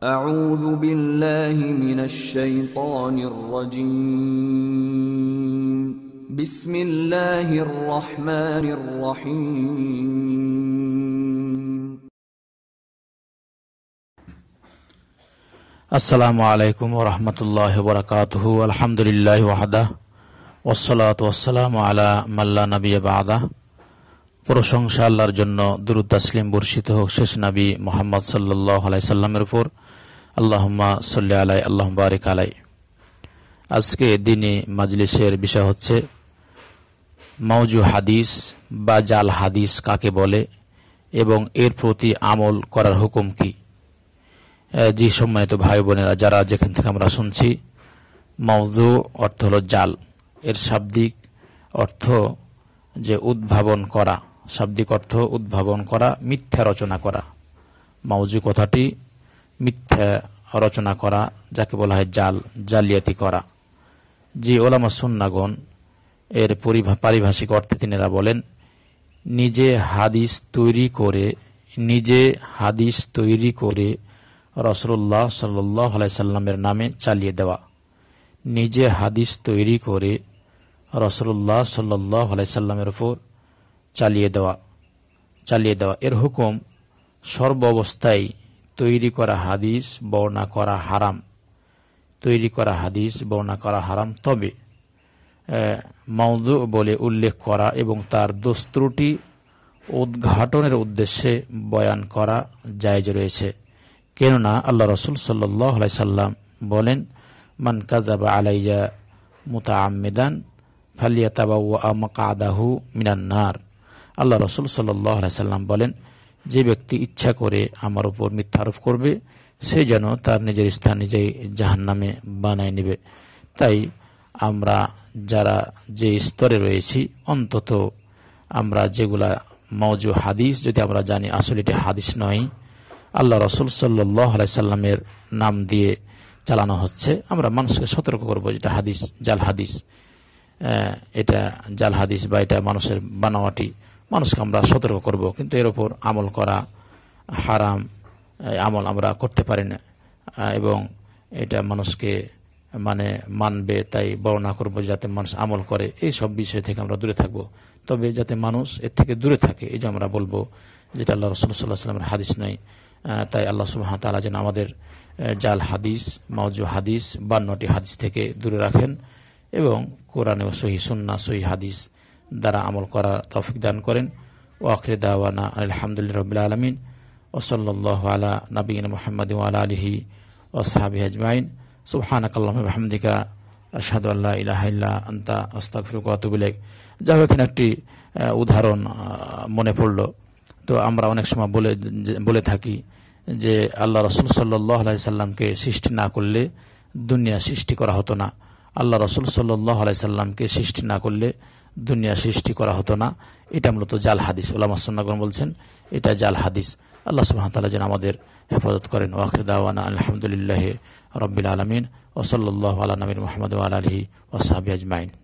أعوذ بالله من الشيطان الرجيم بسم الله الرحمن الرحيم السلام عليكم ورحمة الله وبركاته والحمد لله وحده والصلاة والسلام على من لا نبي بعده প্রশংসা আল্লাহর জন্য দুরুদ তাসলিম বর্ষিত হোক শেষ নবী মোহাম্মদ সাল্লাহ আলাইসাল্লামের উপর আল্লাহমা সাল্লি আলাই আল্লাহ বারিক আলাই আজকে দিনে মাজলিসের বিষয় হচ্ছে মৌজু হাদিস বা জাল হাদিস কাকে বলে এবং এর প্রতি আমল করার হুকুম কি যে সম্মানিত ভাই বোনেরা যারা যেখান থেকে আমরা শুনছি মৌজু অর্থ হল জাল এর শাব্দিক অর্থ যে উদ্ভাবন করা শাব্দিক অর্থ উদ্ভাবন করা মিথ্যা রচনা করা মাউজু কথাটি মিথ্যা রচনা করা যাকে বলা হয় জাল জালিয়াতি করা যে ওলামা সুন্নাগণ এর পারিভাষিক অর্থে তিনিরা বলেন নিজে হাদিস তৈরি করে নিজে হাদিস তৈরি করে রসল্লাহ সাল্লাহ সাল্লামের নামে চালিয়ে দেওয়া নিজে হাদিস তৈরি করে রসল্লাহ সাল্লাহ সাল্লামের ওপর চালিয়ে দেওয়া চালিয়ে দেওয়া এর হুকুম সর্ব অবস্থায় তৈরি করা হাদিস বর্ণনা করা হারাম তৈরি করা হাদিস বর্ণনা করা হারাম তবে মাউজু বলে উল্লেখ করা এবং তার দোস্ত্রুটি উদ্ঘাটনের উদ্দেশ্যে বয়ান করা জায়জ রয়েছে কেননা আল্লাহ রসুল সাল্লাই সাল্লাম বলেন মান কাজাবা আলাইয়া মুতা আমেদান ফালিয়া তাবাউ আদাহু মিনান্নার আল্লাহ রসুল সাল্লাই সাল্লাম বলেন যে ব্যক্তি ইচ্ছা করে আমার উপর মিথ্যা আরোপ করবে সে যেন তার নিজের স্থান নিজেই জাহান নামে বানায় নেবে তাই আমরা যারা যে স্তরে রয়েছি অন্তত আমরা যেগুলা মৌজু হাদিস যদি আমরা জানি আসলে এটি হাদিস নয় আল্লাহ রসুল সাল্লাই সাল্লামের নাম দিয়ে চালানো হচ্ছে আমরা মানুষকে সতর্ক করব যেটা হাদিস জাল হাদিস এটা জাল হাদিস বা এটা মানুষের বানাওয়াটি মানুষকে আমরা সতর্ক করব কিন্তু এর ওপর আমল করা হারাম আমল আমরা করতে পারি না এবং এটা মানুষকে মানে মানবে তাই বর্ণনা করব যাতে মানুষ আমল করে এই সব বিষয় থেকে আমরা দূরে থাকব তবে যাতে মানুষ এর থেকে দূরে থাকে এই যে আমরা বলবো যেটা আল্লাহ রসুল সাল্লাহ সাল্লামের হাদিস নাই তাই আল্লাহ সুবাহ তালা যেন আমাদের জাল হাদিস মাউজু হাদিস বান্নটি হাদিস থেকে দূরে রাখেন এবং কোরআনে সহি সুন্না সহি হাদিস দ্বারা আমল করার তৌফিক দান করেন ওয়াখরে দাওয়ানা আলহামদুলিল্লাহ রবিল আলমিন ওসল্লাহ আলা নবীন মোহাম্মদ ওয়ালা আলহি ওসাহাবি আজমাইন হামদিকা আসাদু আল্লাহ ইলাহাইল্লা আন্তা আস্তাকফির কতুবিলেক যা হোক এখানে একটি উদাহরণ মনে পড়ল তো আমরা অনেক সময় বলে বলে থাকি যে আল্লাহ রসুল সাল্লাহ সাল্লামকে সৃষ্টি না করলে দুনিয়া সৃষ্টি করা হতো না আল্লাহ রসুল সাল্লাহ সাল্লামকে সৃষ্টি না করলে দুনিয়া সৃষ্টি করা হতো না এটা মূলত জাল হাদিস ওলামা সুন্নাগণ বলছেন এটা জাল হাদিস আল্লাহ সুহামতাল্লাহ যেন আমাদের হেফাজত করেন ওয়াকিদাওয়ানা আলহামদুলিল্লাহ রবিল আলমিন ওসল্লাহ আলা নবীন মোহাম্মদ আলহি ওসাহাবি আজমাইন